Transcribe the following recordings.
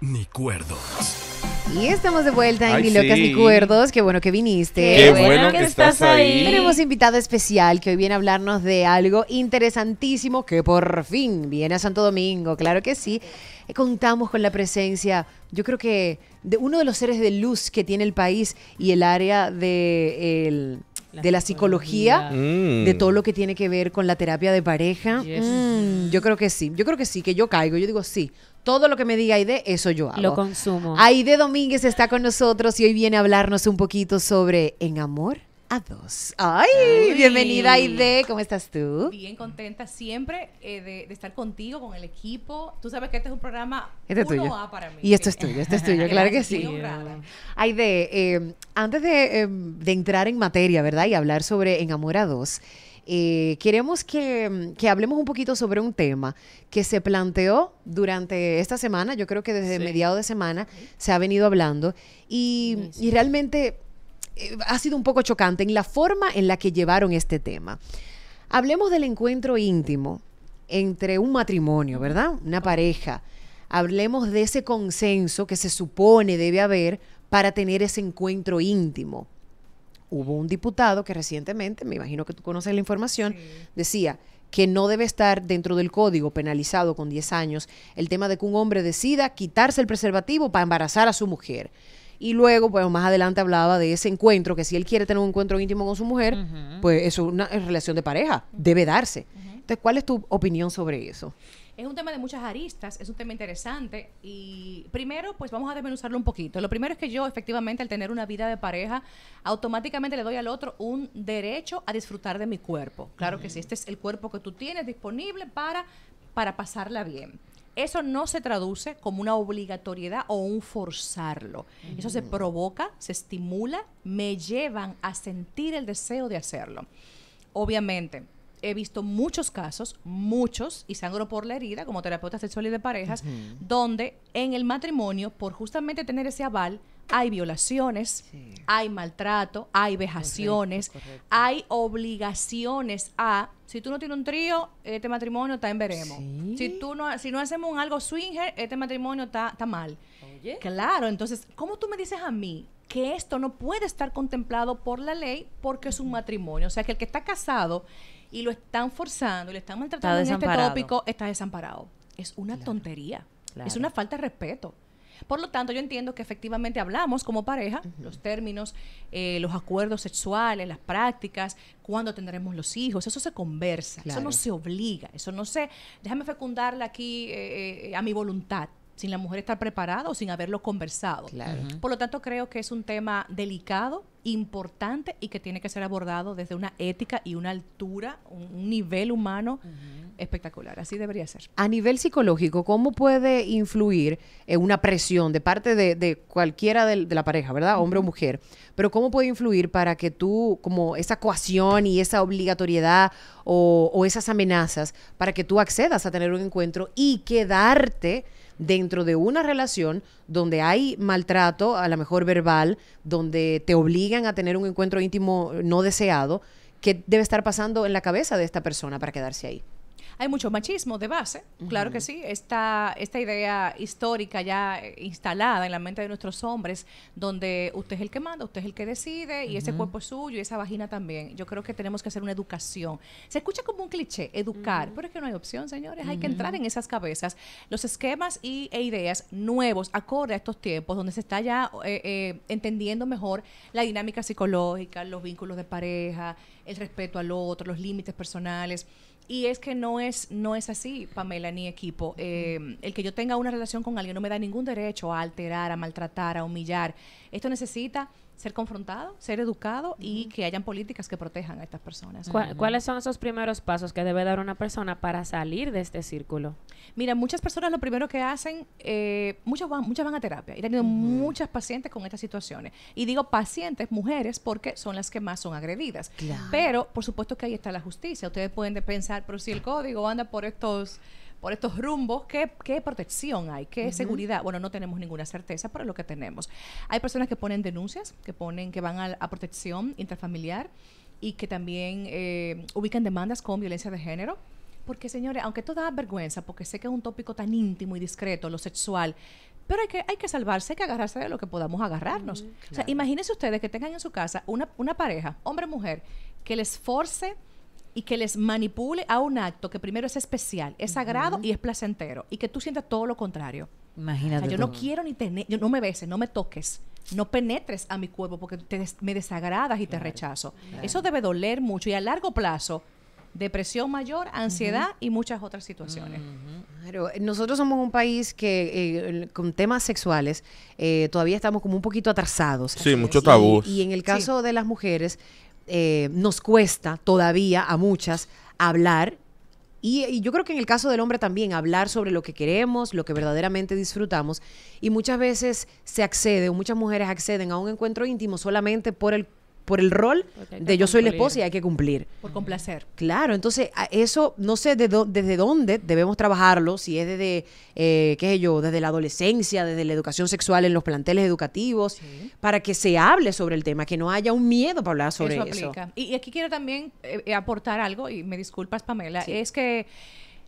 ni cuerdos. Y estamos de vuelta en Mi Ni Locas Ni Cuerdos. Qué bueno que viniste. Qué, bueno, que, estás ahí. Tenemos invitado especial que hoy viene a hablarnos de algo interesantísimo que por fin viene a Santo Domingo. Claro que sí. Eh, contamos con la presencia, yo creo que, de uno de los seres de luz que tiene el país y el área de de la psicología, mm. de todo lo que tiene que ver con la terapia de pareja. Mm, yo creo que sí, yo creo que sí, que yo caigo, yo digo sí. Todo lo que me diga Aide, eso yo hago. Lo consumo. Aide Domínguez está con nosotros y hoy viene a hablarnos un poquito sobre en amor a dos. ¡Ay! Bienvenida, Aide. ¿Cómo estás tú? Bien contenta siempre eh, de, estar contigo, con el equipo. Tú sabes que este es un programa este es para mí. Y esto es tuyo, esto es tuyo, claro que sí. Aide, em, antes em, de, entrar en materia, ¿verdad? Y hablar sobre Enamorados, eh, queremos em, que, hablemos un poquito sobre un tema que se planteó durante esta semana, yo creo que desde mediado mediados de semana se ha venido hablando, y realmente ha sido un poco chocante en la forma en la que llevaron este tema. Hablemos del encuentro íntimo entre un matrimonio, ¿verdad? Una pareja. Hablemos de ese consenso que se supone debe haber para tener ese encuentro íntimo. Hubo un diputado que recientemente, me imagino que tú conoces la información, decía que no debe estar dentro del código penalizado con 10 años el tema de que un hombre decida quitarse el preservativo para embarazar a su mujer. Y luego, pues más adelante hablaba de ese encuentro, que si él quiere tener un encuentro íntimo con su mujer, pues es una relación de pareja, debe darse. Entonces, ¿cuál es tu opinión sobre eso? Es un tema de muchas aristas, es un tema interesante y primero pues vamos a desmenuzarlo un poquito. Lo primero es que yo efectivamente al tener una vida de pareja automáticamente le doy al otro un derecho a disfrutar de mi cuerpo. Claro que sí, este es el cuerpo que tú tienes disponible para, para pasarla bien. Eso no se traduce como una obligatoriedad o un forzarlo. Eso se provoca, se estimula, me llevan a sentir el deseo de hacerlo. Obviamente, he visto muchos casos, muchos, y sangro por la herida, como terapeuta sexual y de parejas, donde en el matrimonio, por justamente tener ese aval, hay violaciones, hay maltrato, hay vejaciones, hay obligaciones a, si tú no tienes un trío, este matrimonio está en veremos. Si tú no, si no hacemos un algo swinger, este matrimonio está, mal. Claro, entonces, ¿cómo tú me dices a mí que esto no puede estar contemplado por la ley porque es un matrimonio? O sea, que el que está casado y lo están forzando y lo están maltratando en este tópico está desamparado. Es una tontería. Es una falta de respeto. Por lo tanto, yo entiendo que efectivamente hablamos como pareja, los términos, eh, los acuerdos sexuales, las prácticas, cuándo tendremos los hijos, eso se conversa, eso no se obliga, eso no se, déjame fecundarla aquí eh, eh, a mi voluntad sin la mujer estar preparada o sin haberlo conversado. Por lo tanto, creo que es un tema delicado, importante y que tiene que ser abordado desde una ética y una altura, un, nivel humano espectacular. Así debería ser. A nivel psicológico, ¿cómo puede influir eh, una presión de parte de, cualquiera de, la pareja, ¿verdad? Hombre o mujer. Pero ¿cómo puede influir para que tú, como esa coacción y esa obligatoriedad o esas amenazas, para que tú accedas a tener un encuentro y quedarte? dentro de una relación donde hay maltrato, a lo mejor verbal, donde te obligan a tener un encuentro íntimo no deseado, ¿qué debe estar pasando en la cabeza de esta persona para quedarse ahí? hay mucho machismo de base, claro que sí, esta, esta idea histórica ya instalada en la mente de nuestros hombres, donde usted es el que manda, usted es el que decide, y ese cuerpo es suyo, y esa vagina también. Yo creo que tenemos que hacer una educación. Se escucha como un cliché, educar, pero es que no hay opción, señores, hay que entrar en esas cabezas. Los esquemas y, e ideas nuevos, acorde a estos tiempos, donde se está ya eh, eh, entendiendo mejor la dinámica psicológica, los vínculos de pareja, el respeto al otro, los límites personales. Y es que no es, no es así, Pamela, ni equipo. Eh, el que yo tenga una relación con alguien no me da ningún derecho a alterar, a maltratar, a humillar. Esto necesita ser confrontado, ser educado y que hayan políticas que protejan a estas personas. ¿Cuáles son esos primeros pasos que debe dar una persona para salir de este círculo? Mira, muchas personas lo primero que hacen, eh, muchas, van, muchas van a terapia. He tenido muchas pacientes con estas situaciones. Y digo pacientes, mujeres, porque son las que más son agredidas. Pero, por supuesto que ahí está la justicia. Ustedes pueden pensar, pero si el código anda por estos por estos rumbos, ¿qué, qué protección hay? ¿Qué seguridad? Bueno, no tenemos ninguna certeza, pero es lo que tenemos. Hay personas que ponen denuncias, que ponen, que van a, protección intrafamiliar y que también eh, ubican demandas con violencia de género. Porque, señores, aunque esto da vergüenza, porque sé que es un tópico tan íntimo y discreto, lo sexual, pero hay que, hay que salvarse, hay que agarrarse de lo que podamos agarrarnos. O sea, imagínense ustedes que tengan en su casa una, una pareja, hombre-mujer, que les force y que les manipule a un acto que primero es especial, es sagrado y es placentero y que tú sientas todo lo contrario. Imagínate. O sea, yo no quiero ni tener, yo no me beses, no me toques, no penetres a mi cuerpo porque me desagradas y te rechazo. Eso debe doler mucho y a largo plazo depresión mayor, ansiedad y muchas otras situaciones. nosotros somos un país que eh, con temas sexuales eh, todavía estamos como un poquito atrasados. Sí, mucho tabú. Y, en el caso de las mujeres, eh, nos cuesta todavía a muchas hablar. Y, y, yo creo que en el caso del hombre también, hablar sobre lo que queremos, lo que verdaderamente disfrutamos. Y muchas veces se accede, o muchas mujeres acceden a un encuentro íntimo solamente por el por el rol de yo soy la esposa y hay que cumplir. Por complacer. Claro, entonces eso no sé de desde dónde debemos trabajarlo, si es desde, eh, qué sé yo, desde la adolescencia, desde la educación sexual en los planteles educativos, para que se hable sobre el tema, que no haya un miedo para hablar sobre eso. eso. Y, y, aquí quiero también eh, eh, aportar algo, y me disculpas Pamela, es que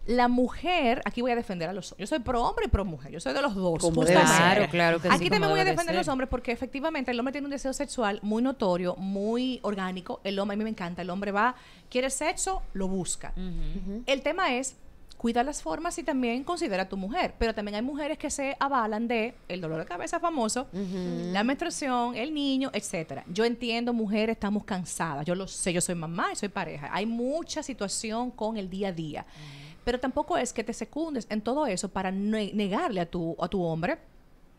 la mujer, aquí voy a defender a los hombres. Yo soy pro hombre y pro mujer. Yo soy de los dos. claro, claro Aquí también voy a defender a los hombres porque efectivamente el hombre tiene un deseo sexual muy notorio, muy orgánico. El hombre, a mí me encanta. El hombre va, quiere sexo, lo busca. El tema es, cuida las formas y también considera a tu mujer. Pero también hay mujeres que se avalan de el dolor de cabeza famoso, la menstruación, el niño, etcétera. Yo entiendo, mujeres, estamos cansadas. Yo lo sé, yo soy mamá y soy pareja. Hay mucha situación con el día a día. Pero tampoco es que te secundes en todo eso para negarle a tu, a tu hombre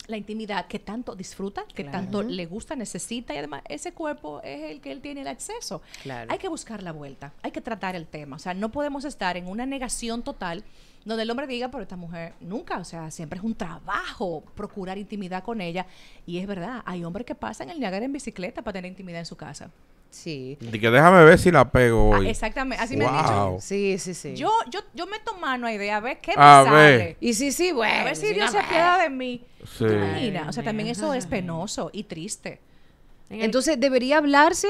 la intimidad que tanto disfruta, que tanto le gusta, necesita y además ese cuerpo es el que él tiene el acceso. Claro. Hay que buscar la vuelta, hay que tratar el tema, o sea, no podemos estar en una negación total donde el hombre diga, pero esta mujer nunca, o sea, siempre es un trabajo procurar intimidad con ella y es verdad, hay hombres que pasan el negar en bicicleta para tener intimidad en su casa. Sí. que déjame ver si la pego ah, hoy. exactamente, así me han dicho. Sí, sí, sí. Yo, yo, yo meto mano ahí idea a ver qué me sale. Y sí, sí, bueno. A ver si Dios se queda de mí. Sí. imaginas? O sea, también eso es penoso y triste. Entonces, debería hablarse,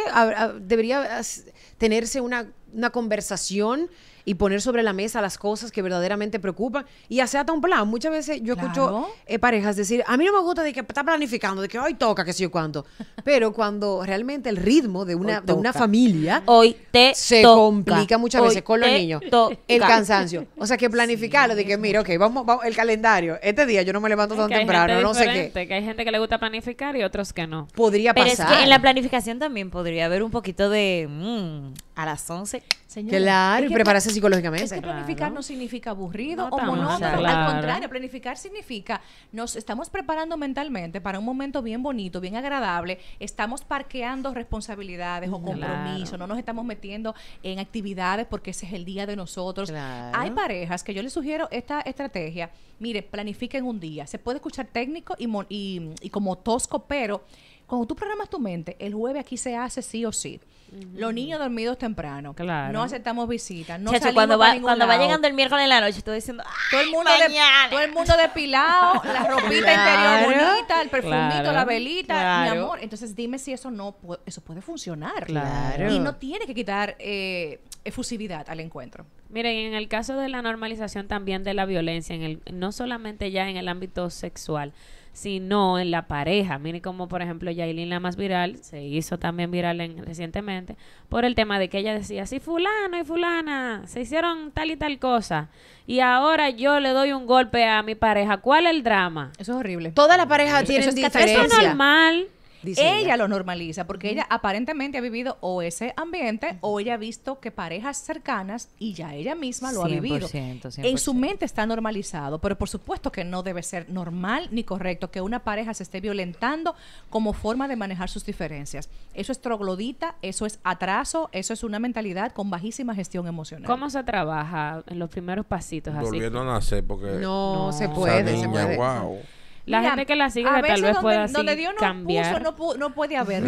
debería tenerse una, una conversación y poner sobre la mesa las cosas que verdaderamente preocupan y hacer hasta un plan. Muchas veces yo escucho eh, parejas decir, a mí no me gusta de que está planificando, de que hoy toca, que sé o cuánto. Pero cuando realmente el ritmo de una, una familia hoy te se complica muchas veces con los niños. El cansancio. O sea, que planificarlo, de que mira, ok, vamos, vamos, el calendario. Este día yo no me levanto tan temprano, no sé qué. Que hay gente que le gusta planificar y otros que no. Podría Pero Es que en la planificación también podría haber un poquito de mm, a las 11. Señora, claro, y prepararse psicológicamente. Es que planificar no significa aburrido o monótono. Al contrario, planificar significa nos estamos preparando mentalmente para un momento bien bonito, bien agradable. Estamos parqueando responsabilidades o mm, compromisos. No nos estamos metiendo en actividades porque ese es el día de nosotros. Hay parejas que yo les sugiero esta estrategia. Mire, planifiquen un día. Se puede escuchar técnico y como tosco, pero cuando tú programas tu mente, el jueves aquí se hace sí o sí. Los niños dormidos temprano. Claro. No aceptamos visitas. No Chacho, cuando, va, cuando va, llegando el miércoles en la noche, estoy diciendo, todo el mundo, de, todo el depilado, la ropita interior bonita, el perfumito, la velita, mi amor. Entonces dime si eso no eso puede funcionar. Claro. Y no tiene que quitar eh, efusividad al encuentro. Miren, en el caso de la normalización también de la violencia, en el, no solamente ya en el ámbito sexual, sino en la pareja. Miren como, por ejemplo, Yailin, la más viral, se hizo también viral recientemente por el tema de que ella decía, si fulano y fulana se hicieron tal y tal cosa, y ahora yo le doy un golpe a mi pareja, ¿cuál es el drama? Eso es horrible. Toda la pareja tiene diferencia. Eso es normal ella, lo normaliza porque ella aparentemente ha vivido o ese ambiente o ella ha visto que parejas cercanas y ya ella misma lo ha vivido. 100%. En su mente está normalizado, pero por supuesto que no debe ser normal ni correcto que una pareja se esté violentando como forma de manejar sus diferencias. Eso es troglodita, eso es atraso, eso es una mentalidad con bajísima gestión emocional. ¿Cómo se trabaja en los primeros pasitos? Volviendo a nacer porque no, se puede. se puede la gente que la sigue tal vez pueda así Dios no cambiar. Puso, no, puede haber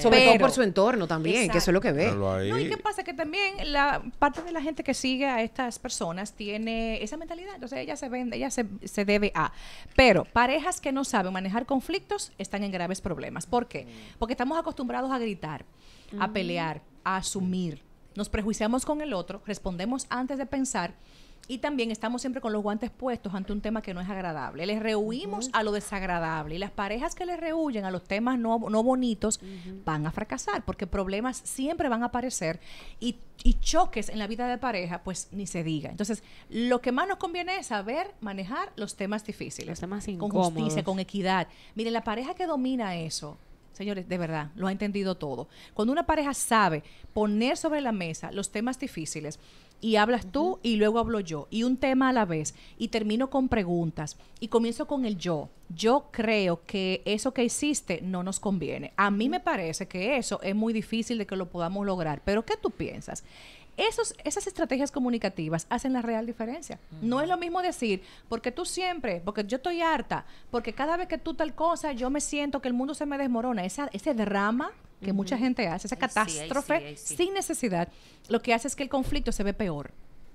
Sobre todo por su entorno también, que eso es lo que ve. No, y qué pasa que también la parte de la gente que sigue a estas personas tiene esa mentalidad. Entonces ella se vende, ella se, se debe a. Pero parejas que no saben manejar conflictos están en graves problemas. ¿Por qué? Porque estamos acostumbrados a gritar, a mm. pelear, a asumir. Nos prejuiciamos con el otro, respondemos antes de pensar y también estamos siempre con los guantes puestos ante un tema que no es agradable. Les rehuimos a lo desagradable y las parejas que les rehuyen a los temas no, bonitos van a fracasar porque problemas siempre van a aparecer y, choques en la vida de pareja pues ni se diga. Entonces lo que más nos conviene es saber manejar los temas difíciles. Los temas incómodos. Con justicia, con equidad. Miren, la pareja que domina eso Señores, de verdad, lo ha entendido todo. Cuando una pareja sabe poner sobre la mesa los temas difíciles, y hablas tú y luego hablo yo, y un tema a la vez, y termino con preguntas, y comienzo con el yo. Yo creo que eso que hiciste no nos conviene. A mí me parece que eso es muy difícil de que lo podamos lograr, pero ¿qué tú piensas? esas estrategias comunicativas hacen la real diferencia. No es lo mismo decir, porque tú siempre, porque yo estoy harta, porque cada vez que tú tal cosa, yo me siento que el mundo se me desmorona. ese drama que mucha gente hace, esa catástrofe sin necesidad, lo que hace es que el conflicto se ve peor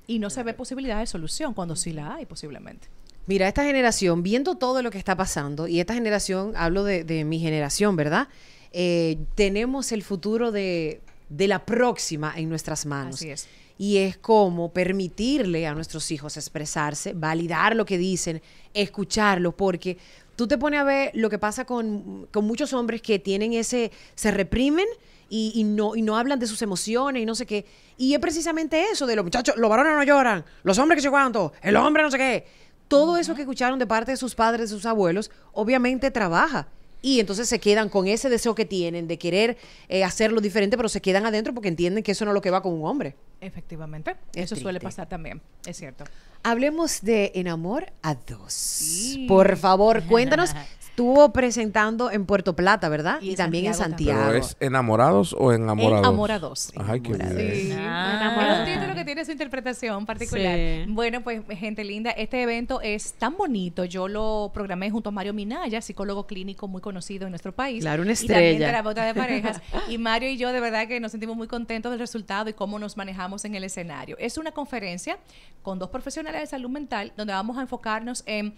y no se ve posibilidad de solución cuando sí la hay posiblemente. Mira, esta generación, viendo todo lo que está pasando, y esta generación, hablo de, mi generación, ¿verdad? Eh, tenemos el futuro de de la próxima en nuestras manos. Así es. Y es como permitirle a nuestros hijos expresarse, validar lo que dicen, escucharlo, porque tú te pones a ver lo que pasa con, muchos hombres que tienen ese, se reprimen y, no, y no hablan de sus emociones y no sé qué. Y es precisamente eso de los muchachos, los varones no lloran, los hombres que se cuánto, el hombre no sé qué. Todo eso que escucharon de parte de sus padres, de sus abuelos, obviamente trabaja y entonces se quedan con ese deseo que tienen de querer eh, hacerlo diferente, pero se quedan adentro porque entienden que eso no es lo que va con un hombre. Efectivamente, eso suele pasar también, es cierto. Hablemos de enamor a Dos. Por favor, cuéntanos estuvo presentando en Puerto Plata, ¿verdad? Y, también en Santiago. es enamorados o enamorados? Enamorados. Ay, qué bien. Sí. Ah. ah que tiene su interpretación particular. Bueno, pues gente linda, este evento es tan bonito. Yo lo programé junto a Mario Minaya, psicólogo clínico muy conocido en nuestro país. Claro, una estrella. Y también bota de parejas. y Mario y yo de verdad que nos sentimos muy contentos del resultado y cómo nos manejamos en el escenario. Es una conferencia con dos profesionales de salud mental donde vamos a enfocarnos en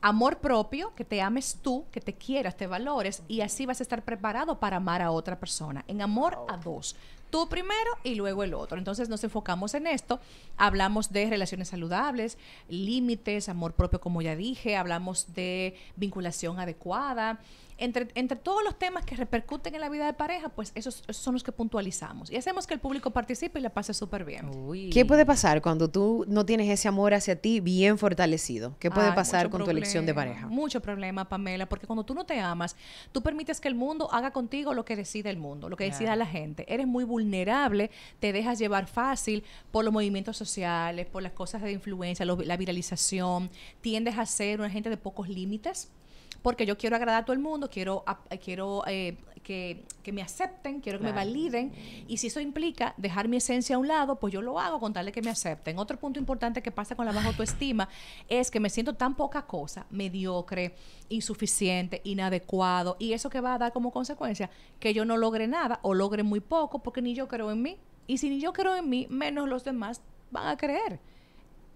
amor propio, que te ames tú, que te quieras, te valores y así vas a estar preparado para amar a otra persona. En amor a dos tú primero y luego el otro. Entonces nos enfocamos en esto, hablamos de relaciones saludables, límites, amor propio, como ya dije, hablamos de vinculación adecuada. Entre, entre todos los temas que repercuten en la vida de pareja, pues esos, son los que puntualizamos y hacemos que el público participe y la pase súper bien. ¿Qué puede pasar cuando tú no tienes ese amor hacia ti bien fortalecido? ¿Qué puede pasar con tu elección de pareja? Mucho problema, Pamela, porque cuando tú no te amas, tú permites que el mundo haga contigo lo que decide el mundo, lo que decida la gente. Eres muy vulnerable, te dejas llevar fácil por los movimientos sociales, por las cosas de influencia, la viralización, tiendes a ser una gente de pocos límites porque yo quiero agradar a todo el mundo, quiero, quiero eh, que, me acepten, quiero que me validen. Y si eso implica dejar mi esencia a un lado, pues yo lo hago con tal de que me acepten. Otro punto importante que pasa con la baja autoestima es que me siento tan poca cosa, mediocre, insuficiente, inadecuado. Y eso que va a dar como consecuencia que yo no logre nada o logre muy poco porque ni yo creo en mí. Y si ni yo creo en mí, menos los demás van a creer.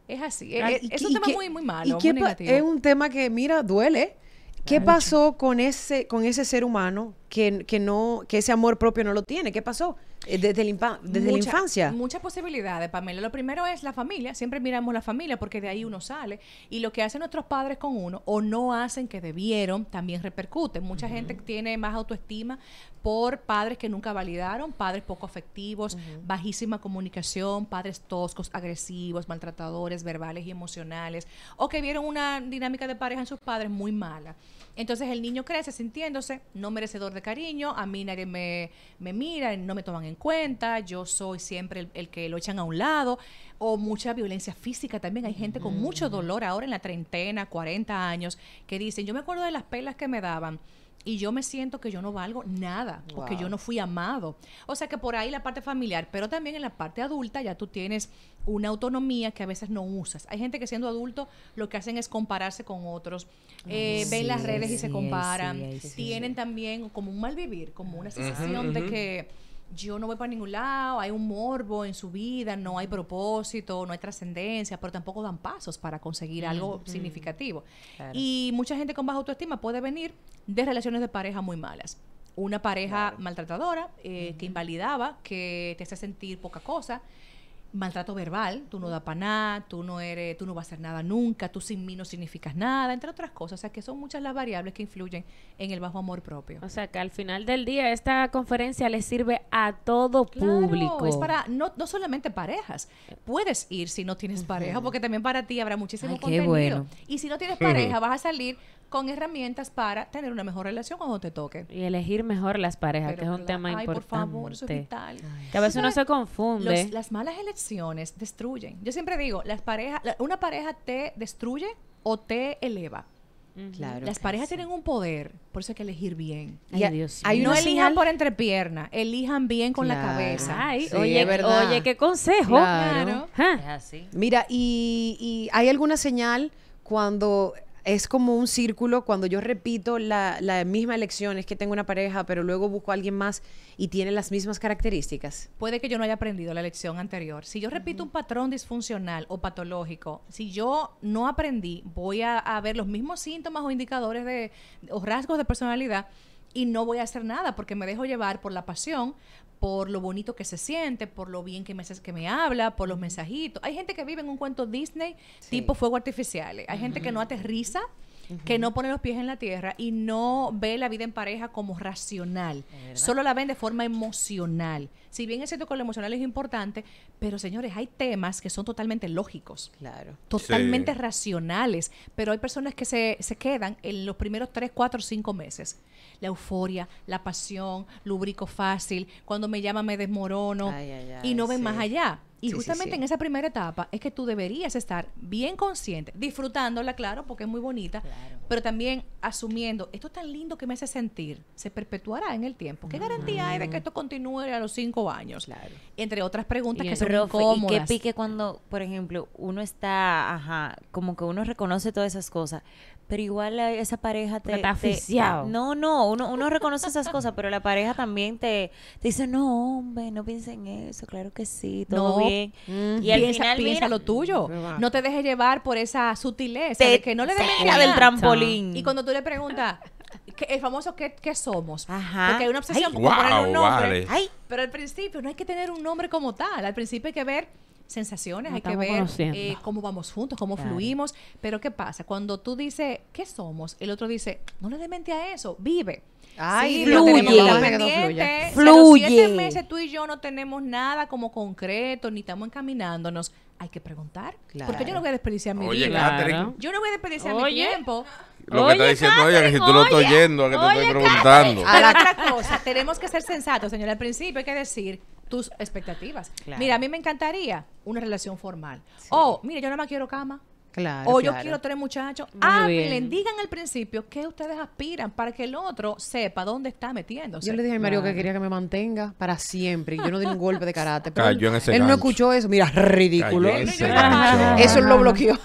Es así. es, un tema muy, muy malo. muy negativo. Es un tema que, mira, duele. ¿Qué pasó con ese, con ese ser humano que, no, que ese amor propio no lo tiene? ¿Qué pasó? Desde, eh, el desde la infancia. Muchas posibilidades, Pamela. Lo primero es la familia. Siempre miramos la familia porque de ahí uno sale. Y lo que hacen nuestros padres con uno o no hacen que debieron también repercute. Mucha gente tiene más autoestima por padres que nunca validaron, padres poco afectivos, bajísima comunicación, padres toscos, agresivos, maltratadores, verbales y emocionales, o que vieron una dinámica de pareja en sus padres muy mala. Entonces el niño crece sintiéndose no merecedor de cariño, a mí nadie me, me mira, no me toman en cuenta, yo soy siempre el, el, que lo echan a un lado, o mucha violencia física también. Hay gente con mucho dolor ahora en la treintena, 40 años, que dicen, yo me acuerdo de las pelas que me daban y yo me siento que yo no valgo nada porque yo no fui amado. O sea que por ahí la parte familiar, pero también en la parte adulta ya tú tienes una autonomía que a veces no usas. Hay gente que siendo adulto lo que hacen es compararse con otros, eh, ven las redes y se comparan, tienen también como un mal vivir, como una sensación de que yo no voy para ningún lado, hay un morbo en su vida, no hay propósito, no hay trascendencia, pero tampoco dan pasos para conseguir algo significativo. Y mucha gente con baja autoestima puede venir de relaciones de pareja muy malas. Una pareja maltratadora eh, que invalidaba, que te hace sentir poca cosa maltrato verbal, tú no das para nada, tú no eres, tú no vas a hacer nada nunca, tú sin mí no significas nada, entre otras cosas. O sea que son muchas las variables que influyen en el bajo amor propio. O sea que al final del día esta conferencia le sirve a todo público. Es para, no, no solamente parejas. Puedes ir si no tienes pareja, porque también para ti habrá muchísimo contenido. Bueno. Y si no tienes pareja, vas a salir con herramientas para tener una mejor relación cuando te toque. Y elegir mejor las parejas, que es un tema ay, Por favor, eso vital. que a veces uno se confunde. las malas elecciones destruyen. Yo siempre digo, las parejas, una pareja te destruye o te eleva. Claro Las parejas tienen un poder, por eso hay que elegir bien. no elijan por entrepierna, elijan bien con la cabeza. Ay, oye, oye, qué consejo. Ah. Es así. Mira, y hay alguna señal cuando es como un círculo cuando yo repito la misma elección, es que tengo una pareja, pero luego busco a alguien más y tiene las mismas características. Puede que yo no haya aprendido la lección anterior. Si yo repito un patrón disfuncional o patológico, si yo no aprendí, voy a, ver los mismos síntomas o indicadores de, o rasgos de personalidad y no voy a hacer nada porque me dejo llevar por la pasión, por lo bonito que se siente, por lo bien que me, que me habla, por los mensajitos. Hay gente que vive en un cuento Disney tipo fuego artificiales. Eh. Hay gente que no aterriza que no pone los pies en la tierra y no ve la vida en pareja como racional. Solo la ven de forma emocional. Si bien es cierto que lo emocional es importante, pero señores, hay temas que son totalmente lógicos. Claro. Totalmente racionales. Pero hay personas que se, quedan en los primeros tres, cuatro, cinco meses. La euforia, la pasión, lubrico fácil, cuando me llama me desmorono y no ven más allá. Y justamente en esa primera etapa es que tú deberías estar bien consciente, disfrutándola, claro, porque es muy bonita, pero también asumiendo, esto es tan lindo que me hace sentir, se perpetuará en el tiempo. ¿Qué garantía hay de que mm. esto continúe a los cinco años? Entre otras preguntas que se Y que pique cuando, por ejemplo, uno está, ajá, como que uno reconoce todas esas cosas, pero igual esa pareja te... no, no, uno, reconoce esas cosas, pero la pareja también te, dice, no, hombre, no pienses en eso, claro que sí, todo bien. Mm. y al piensa, piensa lo tuyo. No te dejes llevar por esa sutileza de que no le deje. del trampolín. Y cuando tú le preguntas, el famoso ¿qué, somos? Ajá. Porque hay una obsesión por poner un nombre. Ay, pero al principio no hay que tener un nombre como tal. Al principio hay que ver sensaciones, hay que ver eh, cómo vamos juntos, cómo fluimos. Pero ¿qué pasa? Cuando tú dices, ¿qué somos? El otro dice, no le dé mente a eso, vive. Ay, fluye. Si fluye. los siete meses tú y yo no tenemos nada como concreto, ni estamos encaminándonos. Hay que preguntar. Porque yo no voy a desperdiciar mi Oye, vida. Yo no voy a desperdiciar mi tiempo. Lo que está diciendo ella, que si tú lo estás oyendo, a que te estoy preguntando. otra cosa, tenemos que ser sensatos, señora. Al principio hay que decir, tus expectativas. Mira, a mí me encantaría una relación formal. O, oh, mira, yo nada más quiero cama. Claro, o yo quiero tres muchachos. Muy Hablen, ah, digan al principio qué ustedes aspiran para que el otro sepa dónde está metiéndose. Yo le dije a Mario que quería que me mantenga para siempre. Yo no di un golpe de karate. Pero él no escuchó eso. Mira, ridículo. Eso lo bloqueó.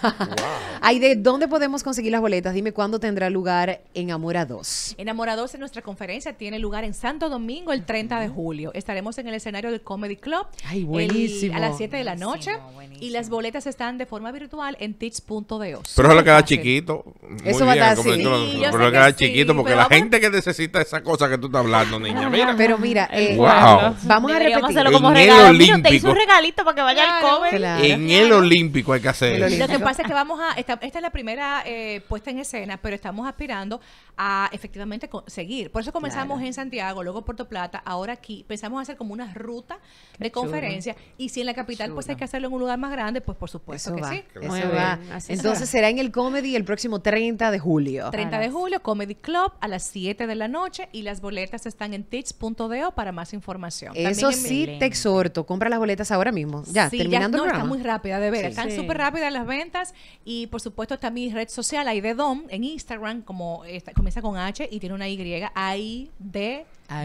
Ay, ¿de dónde podemos conseguir las boletas? Dime cuándo tendrá lugar Enamora 2. Enamora en nuestra conferencia tiene lugar en Santo Domingo el 30 de julio. Estaremos en el escenario del Comedy Club. Ay, buenísimo. a las 7 de la noche. Y las boletas están de forma virtual en Teach os Pero lo queda chiquito. Eso va a estar así. pero queda chiquito porque la gente que necesita esa cosa que tú estás hablando, niña. Pero mira, eh, vamos a repetirlo como regalo. te hizo un regalito para que vaya al En el olímpico hay que hacer Lo que pasa es que vamos a. Esta, es la primera eh, puesta en escena, pero estamos aspirando a efectivamente seguir. Por eso comenzamos en Santiago, luego Puerto Plata, ahora aquí. Pensamos hacer como una ruta de conferencia. Y si en la capital, pues hay que hacerlo en un lugar más grande, pues por supuesto que sí. Eso va. Entonces será. en el Comedy el próximo 30 de julio. 30 de julio, Comedy Club a las 7 de la noche y las boletas están en tits.do para más información. Eso sí, te exhorto, compra las boletas ahora mismo. Ya, terminando no, Está muy rápida, de ver, Están súper rápidas las ventas y por supuesto está mi red social, Dom en Instagram, como comienza con H y tiene una Y,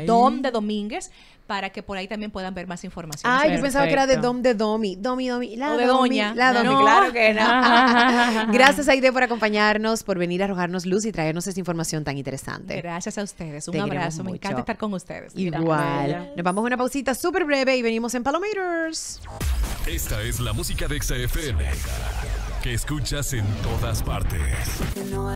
Dom de Domínguez para que por ahí también puedan ver más información. Ay, yo pensaba que era de Dom de Domi. Domi, Domi. La de Doña. La Domi, claro que no. Gracias, Aide, por acompañarnos, por venir a arrojarnos luz y traernos esta información tan interesante. Gracias a ustedes. Un abrazo. Me encanta estar con ustedes. Igual. Nos vamos a una pausita súper breve y venimos en Palometers. Esta es la música de XFM que escuchas en todas partes.